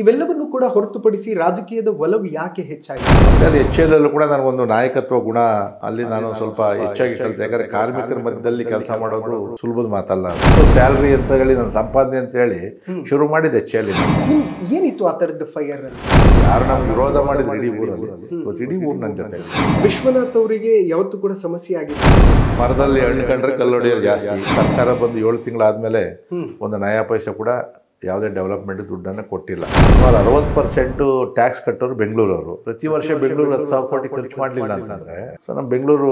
ಇವೆಲ್ಲವನ್ನು ಕೂಡ ಹೊರತುಪಡಿಸಿ ರಾಜಕೀಯದ ಒಲವು ಯಾಕೆ ಹೆಚ್ಚಾಗಿದೆ ಎಚ್ ಎಲ್ ಅಲ್ಲೂ ಕೂಡ ನನಗೊಂದು ನಾಯಕತ್ವ ಗುಣ ಅಲ್ಲಿ ನಾನು ಸ್ವಲ್ಪ ಹೆಚ್ಚಾಗಿ ಕಲಿತೆ ಯಾಕಂದ್ರೆ ಕಾರ್ಮಿಕರ ಮಧ್ಯದಲ್ಲಿ ಕೆಲಸ ಮಾಡೋದು ಸುಲಭದ ಮಾತಲ್ಲ ಸ್ಯಾಲರಿ ಅಂತ ಹೇಳಿ ನನ್ನ ಸಂಪಾದನೆ ಅಂತ ಹೇಳಿ ಶುರು ಮಾಡಿದ ಎಚ್ ಎಲ್ ಏನಿತ್ತು ಆ ತರದ ಫೈರ್ ಯಾರು ನಮ್ಗೆ ವಿರೋಧ ಮಾಡಿದ್ರು ಇಡೀ ಊರಲ್ಲಿ ಇಡೀ ಊರು ನನ್ನ ಜೊತೆ ವಿಶ್ವನಾಥ್ ಅವರಿಗೆ ಯಾವತ್ತು ಕೂಡ ಸಮಸ್ಯೆ ಆಗಿತ್ತು ಮರದಲ್ಲಿ ಹಣ್ಣು ಕಂಡ್ರೆ ಕಲ್ಲೊಡೆಯೋರು ಜಾಸ್ತಿ ಸರ್ಕಾರ ಬಂದು ಏಳು ತಿಂಗಳಾದ್ಮೇಲೆ ಒಂದು ನಯಾ ಪೈಸೆ ಕೂಡ ಯಾವುದೇ ಡೆವಲಪ್ಮೆಂಟ್ ದುಡ್ಡನ್ನು ಕೊಟ್ಟಿಲ್ಲ ಸುಮಾರು ಅರವತ್ತು ಪರ್ಸೆಂಟು ಟ್ಯಾಕ್ಸ್ ಕಟ್ಟೋರು ಬೆಂಗಳೂರವರು ಪ್ರತಿ ವರ್ಷ ಬೆಂಗಳೂರು ಹತ್ತು ಸಾವಿರ ಕೋಟಿ ಖರ್ಚು ಮಾಡಲಿಲ್ಲ ಅಂತಂದರೆ ಸೊ ನಮ್ಮ ಬೆಂಗಳೂರು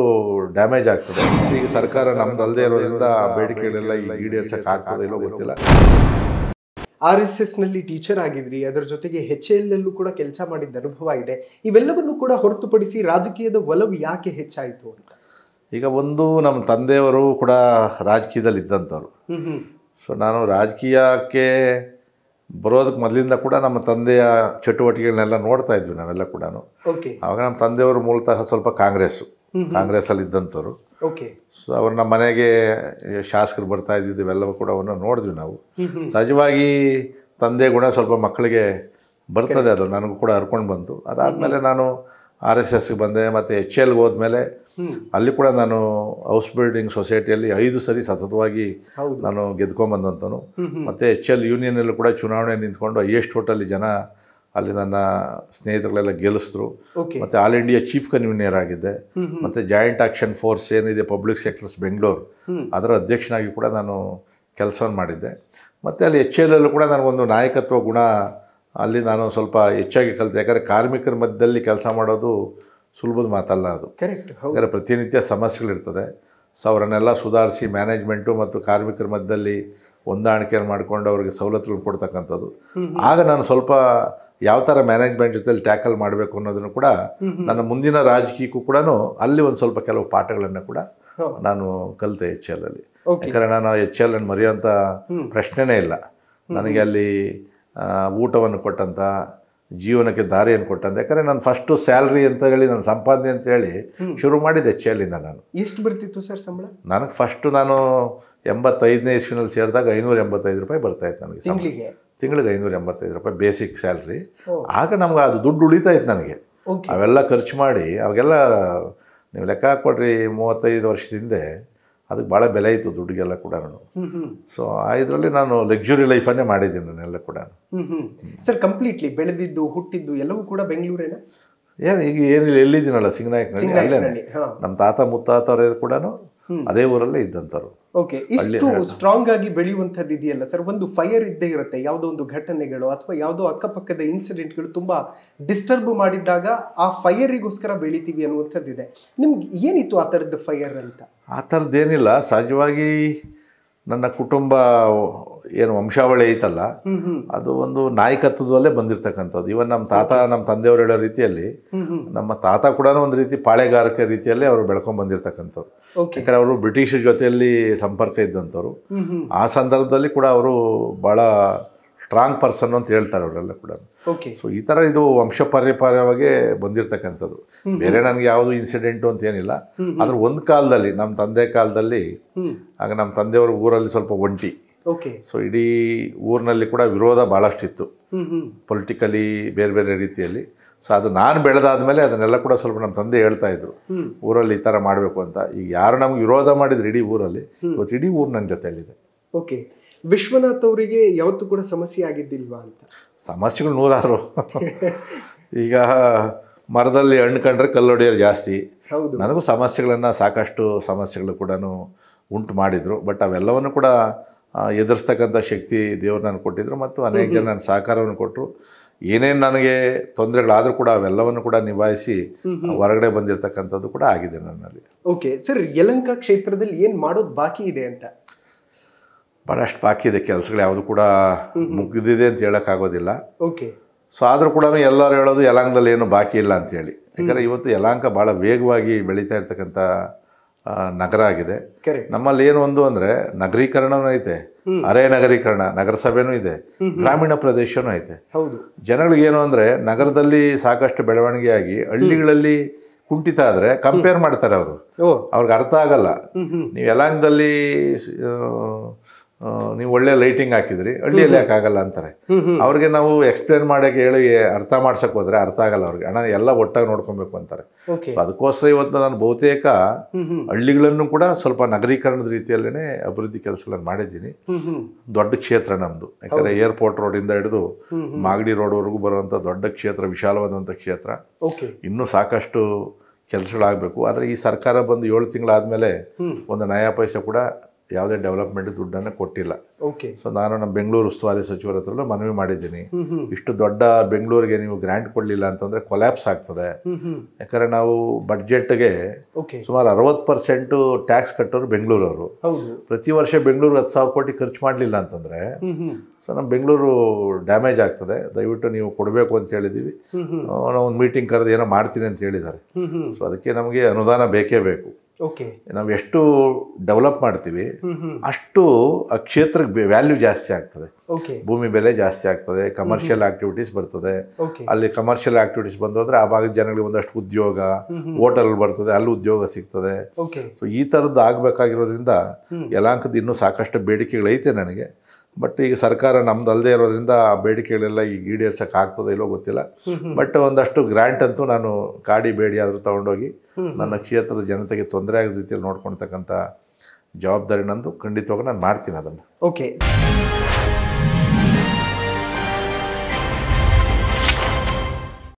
ಡ್ಯಾಮೇಜ್ ಆಗ್ತದೆ ಈಗ ಸರ್ಕಾರ ನಮ್ದು ಅಲ್ಲದೆ ಇರೋದ್ರಿಂದ ಬೇಡಿಕೆಗಳೆಲ್ಲ ಈಡೇರ್ಸಕ್ಕೆ ಆಗ್ತದೆ ಇಲ್ಲೋ ಗೊತ್ತಿಲ್ಲ ಆರ್ ಎಸ್ ಎಸ್ನಲ್ಲಿ ಟೀಚರ್ ಆಗಿದ್ರಿ ಅದರ ಜೊತೆಗೆ ಹೆಚ್ ಎಲ್ ಕೂಡ ಕೆಲಸ ಮಾಡಿದ್ದ ಅನುಭವ ಇದೆ ಇವೆಲ್ಲವನ್ನು ಕೂಡ ಹೊರತುಪಡಿಸಿ ರಾಜಕೀಯದ ಒಲವು ಯಾಕೆ ಹೆಚ್ಚಾಯಿತು ಅಂತ ಈಗ ಒಂದು ನಮ್ಮ ತಂದೆಯವರು ಕೂಡ ರಾಜಕೀಯದಲ್ಲಿ ಇದ್ದಂಥವ್ರು ಸೊ ನಾನು ರಾಜಕೀಯಕ್ಕೆ ಬರೋದಕ್ಕೆ ಮೊದಲಿಂದ ಕೂಡ ನಮ್ಮ ತಂದೆಯ ಚಟುವಟಿಕೆಗಳನ್ನೆಲ್ಲ ನೋಡ್ತಾ ಇದ್ವಿ ನಾವೆಲ್ಲ ಕೂಡ ಆವಾಗ ನಮ್ಮ ತಂದೆಯವರು ಮೂಲತಃ ಸ್ವಲ್ಪ ಕಾಂಗ್ರೆಸ್ಸು ಕಾಂಗ್ರೆಸ್ಸಲ್ಲಿ ಇದ್ದಂಥವ್ರು ಸೊ ಅವ್ರು ನಮ್ಮ ಮನೆಗೆ ಶಾಸಕರು ಬರ್ತಾ ಇದ್ದಿದ್ದು ಇವೆಲ್ಲವೂ ಕೂಡ ಅವನ್ನ ನೋಡಿದ್ವಿ ನಾವು ಸಹಜವಾಗಿ ತಂದೆ ಗುಣ ಸ್ವಲ್ಪ ಮಕ್ಕಳಿಗೆ ಬರ್ತದೆ ಅದು ನನಗೂ ಕೂಡ ಹರ್ಕೊಂಡು ಬಂತು ಅದಾದಮೇಲೆ ನಾನು ಆರ್ ಎಸ್ ಎಸ್ಗೆ ಬಂದೆ ಮತ್ತು ಎಚ್ ಎಲ್ಗೆ ಹೋದ್ಮೇಲೆ ಅಲ್ಲಿ ಕೂಡ ನಾನು ಹೌಸ್ ಬಿಲ್ಡಿಂಗ್ ಸೊಸೈಟಿಯಲ್ಲಿ ಐದು ಸರಿ ಸತತವಾಗಿ ನಾನು ಗೆದ್ಕೊಂಡ್ಬಂದಂಥನು ಮತ್ತು ಎಚ್ ಎಲ್ ಯೂನಿಯನ್ನಲ್ಲೂ ಕೂಡ ಚುನಾವಣೆ ನಿಂತ್ಕೊಂಡು ಹೈಯೆಸ್ಟ್ ಓಟಲ್ಲಿ ಜನ ಅಲ್ಲಿ ನನ್ನ ಸ್ನೇಹಿತರುಗಳೆಲ್ಲ ಗೆಲ್ಲಿಸಿದ್ರು ಮತ್ತು ಆಲ್ ಇಂಡಿಯಾ ಚೀಫ್ ಕನ್ವೀನಿಯರ್ ಆಗಿದ್ದೆ ಮತ್ತು ಜಾಯಿಂಟ್ ಆಕ್ಷನ್ ಫೋರ್ಸ್ ಏನಿದೆ ಪಬ್ಲಿಕ್ ಸೆಕ್ಟರ್ಸ್ ಬೆಂಗಳೂರು ಅದರ ಅಧ್ಯಕ್ಷನಾಗಿ ಕೂಡ ನಾನು ಕೆಲಸವನ್ನು ಮಾಡಿದ್ದೆ ಮತ್ತು ಅಲ್ಲಿ ಎಚ್ ಎಲ್ ಅಲ್ಲೂ ಕೂಡ ನನಗೊಂದು ನಾಯಕತ್ವ ಗುಣ ಅಲ್ಲಿ ನಾನು ಸ್ವಲ್ಪ ಹೆಚ್ಚಾಗಿ ಕಲಿತೆ ಯಾಕಂದರೆ ಕಾರ್ಮಿಕರ ಮಧ್ಯದಲ್ಲಿ ಕೆಲಸ ಮಾಡೋದು ಸುಲಭದ ಮಾತಲ್ಲ ಅದು ಕರೆಕ್ಟ್ ಪ್ರತಿನಿತ್ಯ ಸಮಸ್ಯೆಗಳಿರ್ತದೆ ಸೊ ಅವರನ್ನೆಲ್ಲ ಸುಧಾರಿಸಿ ಮ್ಯಾನೇಜ್ಮೆಂಟು ಮತ್ತು ಕಾರ್ಮಿಕರ ಮಧ್ಯದಲ್ಲಿ ಹೊಂದಾಣಿಕೆಯನ್ನು ಮಾಡಿಕೊಂಡು ಅವ್ರಿಗೆ ಸವಲತ್ತುಗಳನ್ನು ಕೊಡ್ತಕ್ಕಂಥದ್ದು ಆಗ ನಾನು ಸ್ವಲ್ಪ ಯಾವ ಥರ ಮ್ಯಾನೇಜ್ಮೆಂಟ್ ಜೊತೆಲಿ ಟ್ಯಾಕಲ್ ಮಾಡಬೇಕು ಅನ್ನೋದನ್ನು ಕೂಡ ನನ್ನ ಮುಂದಿನ ರಾಜಕೀಯಕ್ಕೂ ಕೂಡ ಅಲ್ಲಿ ಒಂದು ಸ್ವಲ್ಪ ಕೆಲವು ಪಾಠಗಳನ್ನು ಕೂಡ ನಾನು ಕಲಿತೆ ಎಚ್ ಎಲ್ ಅಲ್ಲಿ ಯಾಕಂದರೆ ನಾನು ಎಚ್ ಎಲ್ ಅನ್ನು ಮರೆಯೋಂಥ ಪ್ರಶ್ನೆನೇ ಇಲ್ಲ ನನಗೆ ಅಲ್ಲಿ ಊಟವನ್ನು ಕೊಟ್ಟಂಥ ಜೀವನಕ್ಕೆ ದಾರಿಯನ್ನು ಕೊಟ್ಟಂತೆ ಯಾಕಂದರೆ ನಾನು ಫಸ್ಟು ಸ್ಯಾಲ್ರಿ ಅಂತ ಹೇಳಿ ನಾನು ಸಂಪಾದನೆ ಅಂತ ಹೇಳಿ ಶುರು ಮಾಡಿದ್ದೆ ಎಚ್ ನಾನು ಎಷ್ಟು ಬರ್ತಿತ್ತು ಸರ್ ಸಂಬಳ ನನಗೆ ಫಸ್ಟು ನಾನು ಎಂಬತ್ತೈದನೇ ಇಸ್ವಿನಲ್ಲಿ ಸೇರಿದಾಗ ಐನೂರ ಎಂಬತ್ತೈದು ರೂಪಾಯಿ ಇತ್ತು ನನಗೆ ತಿಂಗಳಿಗೆ ಐನೂರ ಎಂಬತ್ತೈದು ರೂಪಾಯಿ ಬೇಸಿಕ್ ಸ್ಯಾಲ್ರಿ ಆಗ ನಮ್ಗೆ ಅದು ದುಡ್ಡು ಉಳಿತಾ ಇತ್ತು ನನಗೆ ಅವೆಲ್ಲ ಖರ್ಚು ಮಾಡಿ ಅವಾಗೆಲ್ಲ ನೀವು ಲೆಕ್ಕ ಹಾಕ್ಕೊಡ್ರಿ ಮೂವತ್ತೈದು ವರ್ಷದ ಅದಕ್ಕೆ ಭಾಳ ಬೆಲೆ ಇತ್ತು ದುಡ್ಡಿಗೆಲ್ಲ ಕೂಡ ಸೊ ಇದರಲ್ಲಿ ನಾನು ಲಕ್ಸುರಿ ಲೈಫನ್ನೇ ಮಾಡಿದ್ದೀನಿ ನಾನೆಲ್ಲ ಕೂಡ ಸರ್ ಕಂಪ್ಲೀಟ್ಲಿ ಬೆಳೆದಿದ್ದು ಹುಟ್ಟಿದ್ದು ಎಲ್ಲವೂ ಕೂಡ ಬೆಂಗಳೂರೇನ ಏನು ಈಗ ಏನಿಲ್ಲ ಎಲ್ಲಿದ್ದೀನಲ್ಲ ಸಿಂಗನಾಯಕನಲ್ಲಿ ಅಲ್ಲೇ ನಮ್ಮ ತಾತ ಮುತ್ತಾತ ಕೂಡ ಅದೇ ಊರಲ್ಲೇ ಇದ್ದಂಥವ್ರು ಓಕೆ ಇಷ್ಟು ಸ್ಟ್ರಾಂಗ್ ಆಗಿ ಬೆಳೆಯುವಂಥದ್ದು ಇದೆಯಲ್ಲ ಸರ್ ಒಂದು ಫೈರ್ ಇದ್ದೇ ಇರುತ್ತೆ ಯಾವುದೋ ಒಂದು ಘಟನೆಗಳು ಅಥವಾ ಯಾವುದೋ ಅಕ್ಕಪಕ್ಕದ ಇನ್ಸಿಡೆಂಟ್ಗಳು ತುಂಬ ಡಿಸ್ಟರ್ಬ್ ಮಾಡಿದಾಗ ಆ ಫೈಯರಿಗೋಸ್ಕರ ಬೆಳಿತೀವಿ ಇದೆ ನಿಮ್ಗೆ ಏನಿತ್ತು ಆ ಥರದ್ದು ಫೈಯರ್ ಅಂತ ಆ ಥರದ್ದೇನಿಲ್ಲ ಸಹಜವಾಗಿ ನನ್ನ ಕುಟುಂಬ ಏನು ವಂಶಾವಳಿ ಐತಲ್ಲ ಅದು ಒಂದು ನಾಯಕತ್ವದಲ್ಲೇ ಬಂದಿರತಕ್ಕಂಥದ್ದು ಇವನ್ ನಮ್ಮ ತಾತ ನಮ್ಮ ತಂದೆಯವರು ಹೇಳೋ ರೀತಿಯಲ್ಲಿ ನಮ್ಮ ತಾತ ಕೂಡ ಒಂದು ರೀತಿ ಪಾಳೆಗಾರಿಕೆ ರೀತಿಯಲ್ಲಿ ಅವರು ಬೆಳ್ಕೊಂಡ್ ಬಂದಿರತಕ್ಕಂಥವ್ರು ಯಾಕಂದ್ರೆ ಅವರು ಬ್ರಿಟಿಷ್ ಜೊತೆಯಲ್ಲಿ ಸಂಪರ್ಕ ಇದ್ದಂಥವ್ರು ಆ ಸಂದರ್ಭದಲ್ಲಿ ಕೂಡ ಅವರು ಭಾಳ ಸ್ಟ್ರಾಂಗ್ ಪರ್ಸನ್ ಅಂತ ಹೇಳ್ತಾರೆ ಅವರೆಲ್ಲ ಕೂಡ ಸೊ ಈ ಥರ ಇದು ವಂಶ ಪರ್ಯಪಾರ್ಯವಾಗಿ ಬಂದಿರತಕ್ಕಂಥದ್ದು ಬೇರೆ ನನಗೆ ಯಾವುದು ಇನ್ಸಿಡೆಂಟು ಅಂತ ಏನಿಲ್ಲ ಆದ್ರೆ ಒಂದು ಕಾಲದಲ್ಲಿ ನಮ್ಮ ತಂದೆ ಕಾಲದಲ್ಲಿ ಆಗ ನಮ್ಮ ತಂದೆಯವರು ಊರಲ್ಲಿ ಸ್ವಲ್ಪ ಒಂಟಿ ಓಕೆ ಸೊ ಇಡೀ ಊರಿನಲ್ಲಿ ಕೂಡ ವಿರೋಧ ಇತ್ತು ಪೊಲಿಟಿಕಲಿ ಬೇರೆ ಬೇರೆ ರೀತಿಯಲ್ಲಿ ಸೊ ಅದು ನಾನು ಬೆಳೆದಾದ ಮೇಲೆ ಅದನ್ನೆಲ್ಲ ಕೂಡ ಸ್ವಲ್ಪ ನಮ್ಮ ತಂದೆ ಹೇಳ್ತಾ ಇದ್ರು ಊರಲ್ಲಿ ಈ ಥರ ಮಾಡಬೇಕು ಅಂತ ಈಗ ಯಾರು ನಮ್ಗೆ ವಿರೋಧ ಮಾಡಿದ್ರು ಇಡೀ ಊರಲ್ಲಿ ಇವತ್ತು ಇಡೀ ಊರು ನನ್ನ ಜೊತೆಯಲ್ಲಿದೆ ಓಕೆ ವಿಶ್ವನಾಥ್ ಅವರಿಗೆ ಯಾವತ್ತು ಕೂಡ ಸಮಸ್ಯೆ ಆಗಿದ್ದಿಲ್ವಾ ಅಂತ ಸಮಸ್ಯೆಗಳು ನೂರಾರು ಈಗ ಮರದಲ್ಲಿ ಹಣ್ಣು ಕಂಡ್ರೆ ಕಲ್ಲೊಡೆಯೋರು ಜಾಸ್ತಿ ಹೌದು ನನಗೂ ಸಮಸ್ಯೆಗಳನ್ನು ಸಾಕಷ್ಟು ಸಮಸ್ಯೆಗಳು ಕೂಡ ಉಂಟು ಮಾಡಿದರು ಬಟ್ ಅವೆಲ್ಲವನ್ನು ಕೂಡ ಎದುರಿಸ್ತಕ್ಕಂಥ ಶಕ್ತಿ ದೇವ್ರು ನಾನು ಕೊಟ್ಟಿದ್ದರು ಮತ್ತು ಅನೇಕ ಜನ ನನ್ನ ಸಹಕಾರವನ್ನು ಕೊಟ್ಟರು ಏನೇನು ನನಗೆ ತೊಂದರೆಗಳಾದರೂ ಕೂಡ ಅವೆಲ್ಲವನ್ನು ಕೂಡ ನಿಭಾಯಿಸಿ ಹೊರಗಡೆ ಬಂದಿರತಕ್ಕಂಥದ್ದು ಕೂಡ ಆಗಿದೆ ನನ್ನಲ್ಲಿ ಓಕೆ ಸರ್ ಯಲಂಕ ಕ್ಷೇತ್ರದಲ್ಲಿ ಏನು ಮಾಡೋದು ಬಾಕಿ ಇದೆ ಅಂತ ಭಾಳಷ್ಟು ಬಾಕಿ ಇದೆ ಕೆಲಸಗಳು ಯಾವುದು ಕೂಡ ಮುಗಿದಿದೆ ಅಂತ ಹೇಳೋಕ್ಕಾಗೋದಿಲ್ಲ ಓಕೆ ಸೊ ಆದರೂ ಕೂಡ ಎಲ್ಲರೂ ಹೇಳೋದು ಯಲಾಂಗದಲ್ಲಿ ಏನು ಬಾಕಿ ಇಲ್ಲ ಅಂತೇಳಿ ಯಾಕಂದರೆ ಇವತ್ತು ಯಲಾಂಕ ಭಾಳ ವೇಗವಾಗಿ ಬೆಳೀತಾ ಇರ್ತಕ್ಕಂಥ ನಗರ ಆಗಿದೆ ನಮ್ಮಲ್ಲಿ ಏನು ಒಂದು ಅಂದ್ರೆ ನಗರೀಕರಣನೂ ಐತೆ ಅರೆ ನಗರೀಕರಣ ನಗರಸಭೆನೂ ಇದೆ ಗ್ರಾಮೀಣ ಪ್ರದೇಶನೂ ಐತೆ ಜನಗಳಿಗೇನು ಅಂದ್ರೆ ನಗರದಲ್ಲಿ ಸಾಕಷ್ಟು ಬೆಳವಣಿಗೆ ಆಗಿ ಹಳ್ಳಿಗಳಲ್ಲಿ ಕುಂಠಿತ ಆದರೆ ಕಂಪೇರ್ ಮಾಡ್ತಾರೆ ಅವರು ಅವ್ರಿಗೆ ಅರ್ಥ ಆಗಲ್ಲ ನೀವು ಯಲಾಂಗದಲ್ಲಿ ನೀವು ಒಳ್ಳೆ ಲೈಟಿಂಗ್ ಹಾಕಿದ್ರಿ ಹಳ್ಳಿಯಲ್ಲಿ ಯಾಕಾಗಲ್ಲ ಅಂತಾರೆ ಅವ್ರಿಗೆ ನಾವು ಎಕ್ಸ್ಪ್ಲೇನ್ ಮಾಡೋಕೆ ಹೇಳಿ ಅರ್ಥ ಮಾಡ್ಸಕ್ ಹೋದ್ರೆ ಅರ್ಥ ಆಗಲ್ಲ ಅವ್ರಿಗೆ ಹಣ ಎಲ್ಲ ಒಟ್ಟಾಗಿ ನೋಡ್ಕೊಬೇಕು ಅಂತಾರೆ ಅದಕ್ಕೋಸ್ಕರ ಇವತ್ತು ನಾನು ಬಹುತೇಕ ಹಳ್ಳಿಗಳನ್ನು ಕೂಡ ಸ್ವಲ್ಪ ನಗರೀಕರಣದ ರೀತಿಯಲ್ಲೇ ಅಭಿವೃದ್ಧಿ ಕೆಲಸಗಳನ್ನು ಮಾಡಿದ್ದೀನಿ ದೊಡ್ಡ ಕ್ಷೇತ್ರ ನಮ್ದು ಯಾಕಂದ್ರೆ ಏರ್ಪೋರ್ಟ್ ರೋಡಿಂದ ಹಿಡಿದು ಮಾಗಡಿ ರೋಡ್ವರೆಗೂ ಬರುವಂತ ದೊಡ್ಡ ಕ್ಷೇತ್ರ ವಿಶಾಲವಾದಂಥ ಕ್ಷೇತ್ರ ಇನ್ನೂ ಸಾಕಷ್ಟು ಕೆಲಸಗಳಾಗಬೇಕು ಆದರೆ ಈ ಸರ್ಕಾರ ಬಂದು ಏಳು ತಿಂಗಳಾದಮೇಲೆ ಒಂದು ನಯಾ ಪೈಸೆ ಕೂಡ ಯಾವುದೇ ಡೆವಲಪ್ಮೆಂಟ್ ದುಡ್ಡನ್ನು ಕೊಟ್ಟಿಲ್ಲ ಓಕೆ ಸೊ ನಾನು ನಮ್ಮ ಬೆಂಗಳೂರು ಉಸ್ತುವಾರಿ ಸಚಿವರ ಹತ್ರ ಮನವಿ ಮಾಡಿದ್ದೀನಿ ಇಷ್ಟು ದೊಡ್ಡ ಬೆಂಗಳೂರಿಗೆ ನೀವು ಗ್ರ್ಯಾಂಟ್ ಕೊಡಲಿಲ್ಲ ಅಂತಂದರೆ ಕೊಲ್ಯಾಪ್ಸ್ ಆಗ್ತದೆ ಯಾಕಂದರೆ ನಾವು ಬಡ್ಜೆಟ್ಗೆ ಸುಮಾರು ಅರವತ್ತು ಪರ್ಸೆಂಟು ಟ್ಯಾಕ್ಸ್ ಕಟ್ಟೋರು ಬೆಂಗಳೂರವರು ಪ್ರತಿ ವರ್ಷ ಬೆಂಗಳೂರು ಹತ್ತು ಸಾವಿರ ಕೋಟಿ ಖರ್ಚು ಮಾಡಲಿಲ್ಲ ಅಂತಂದರೆ ಸೊ ನಮ್ಮ ಬೆಂಗಳೂರು ಡ್ಯಾಮೇಜ್ ಆಗ್ತದೆ ದಯವಿಟ್ಟು ನೀವು ಕೊಡಬೇಕು ಅಂತ ಹೇಳಿದ್ದೀವಿ ನಾವು ಒಂದು ಮೀಟಿಂಗ್ ಕರೆದು ಏನೋ ಮಾಡ್ತೀನಿ ಅಂತ ಹೇಳಿದ್ದಾರೆ ಸೊ ಅದಕ್ಕೆ ನಮಗೆ ಅನುದಾನ ಬೇಕೇ ಬೇಕು ಓಕೆ ನಾವು ಎಷ್ಟು ಡೆವಲಪ್ ಮಾಡ್ತೀವಿ ಅಷ್ಟು ಆ ಕ್ಷೇತ್ರಕ್ಕೆ ವ್ಯಾಲ್ಯೂ ಜಾಸ್ತಿ ಆಗ್ತದೆ ಭೂಮಿ ಬೆಲೆ ಜಾಸ್ತಿ ಆಗ್ತದೆ ಕಮರ್ಷಿಯಲ್ ಆಕ್ಟಿವಿಟೀಸ್ ಬರ್ತದೆ ಅಲ್ಲಿ ಕಮರ್ಷಿಯಲ್ ಆಕ್ಟಿವಿಟೀಸ್ ಬಂದ್ರೆ ಆ ಭಾಗದ ಜನಗಳಿಗೆ ಒಂದಷ್ಟು ಉದ್ಯೋಗ ಹೋಟೆಲ್ ಬರ್ತದೆ ಅಲ್ಲಿ ಉದ್ಯೋಗ ಸಿಗ್ತದೆ ಸೊ ಈ ಥರದ್ದು ಆಗಬೇಕಾಗಿರೋದ್ರಿಂದ ಯಲಾಂಕದ ಇನ್ನೂ ಸಾಕಷ್ಟು ಬೇಡಿಕೆಗಳೈತೆ ನನಗೆ ಬಟ್ ಈಗ ಸರ್ಕಾರ ನಮ್ದು ಅಲ್ಲದೆ ಇರೋದ್ರಿಂದ ಆ ಬೇಡಿಕೆಗಳೆಲ್ಲ ಈಗ ಆಗ್ತದೆ ಇಲ್ಲೋ ಗೊತ್ತಿಲ್ಲ ಬಟ್ ಒಂದಷ್ಟು ಗ್ರ್ಯಾಂಟ್ ಅಂತೂ ನಾನು ಕಾಡಿ ಬೇಡಿ ಆದರೂ ತೊಗೊಂಡೋಗಿ ನನ್ನ ಕ್ಷೇತ್ರದ ಜನತೆಗೆ ತೊಂದರೆ ಆಗೋ ರೀತಿಯಲ್ಲಿ ನೋಡ್ಕೊಳ್ತಕ್ಕಂಥ ಜವಾಬ್ದಾರಿ ನಂದು ಖಂಡಿತವಾಗ ನಾನು ಮಾಡ್ತೀನಿ ಅದನ್ನು ಓಕೆ